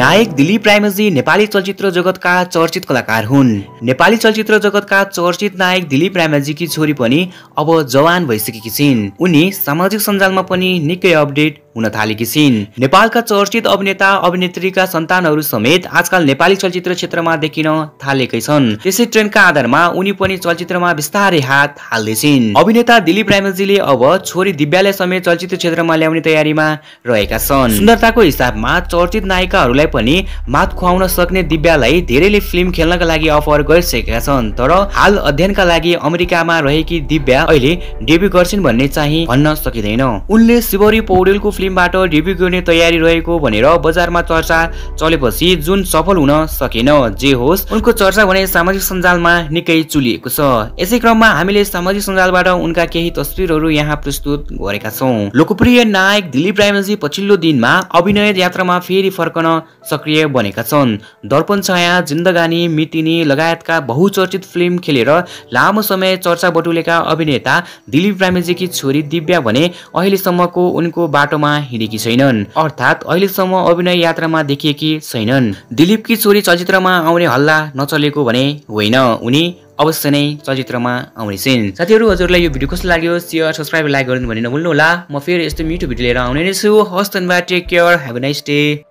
नायक दिलीप रायमजी नेपाली चलचित्र जगतका चर्चित कलाकार हुन् नेपाली चलचित्र जगतका चर्चित नायक दिलीप रायमाझीकी छोरी पनि अब जवान भइसकेकी छिन् उनी सामाजिक सञ्जालमा पनि निकै अपडेट हुन थालेकी छिन् नेपालका चर्चित अभिनेता अभिनेत्रीका सन्तानहरू समेत आजकल नेपाली चलचित्र क्षेत्रमा देखिन थालेकै छन् त्यसै ट्रेन्डका आधारमा उनी पनि चलचित्रमा बिस्तारै हात हाल्दैछिन् अभिनेता दिलीप रामेलजीले अब छोरी दिव्यालाई समेत चलचित्र क्षेत्रमा ल्याउने तयारीमा रहेका छन् सुन्दरताको हिसाबमा चर्चित नायिकाहरूलाई पनि मात खुवाउन सक्ने दिव्यालाई धेरैले फिल्म खेल्नका लागि अफर गरिसकेका छन् तर हाल अध्ययनका लागि अमेरिकामा रहेकी दिव्या अहिले डेब्यू गर्छिन् भन्ने चाहिँ भन्न सकिँदैन उनले शिवरी पौडेलको फिल्मबाट रिभ्यू गर्ने तयारी रहेको भनेर बजारमा चर्चा चलेपछि जुन सफल हुन सकेन जे होस् उनको चर्चा भने सामाजिक सञ्जालमा निकै चुलिएको छ यसै क्रममा हामीले सामाजिक सञ्जालबाट उनका केही तस्विरहरू यहाँ प्रस्तुत गरेका छौँ लोकप्रिय नायक दिलीप रायमजी पछिल्लो दिनमा अभिनय यात्रामा फेरि फर्कन सक्रिय बनेका छन् दर्पण छाया जिन्दगानी मितिनी लगायतका बहुचर्चित फिल्म खेलेर लामो समय चर्चा बटुलेका अभिनेता दिलीप रामेजीकी छोरी दिव्या भने अहिलेसम्मको उनको बाटोमा रूपमा हिँडेकी छैनन् अर्थात् अहिलेसम्म अभिनय यात्रामा देखिएकी छैनन् दिलीपकी छोरी चलचित्रमा आउने हल्ला नचलेको भने होइन उनी अवश्य नै चलचित्रमा आउने छिन् साथीहरू हजुरलाई यो भिडियो कस्तो लाग्यो सेयर सब्सक्राइब लाइक गर्नु भने नभुल्नुहोला म फेरि यस्तो मिठो भिडियो लिएर आउने नै छु हस् take care have nice day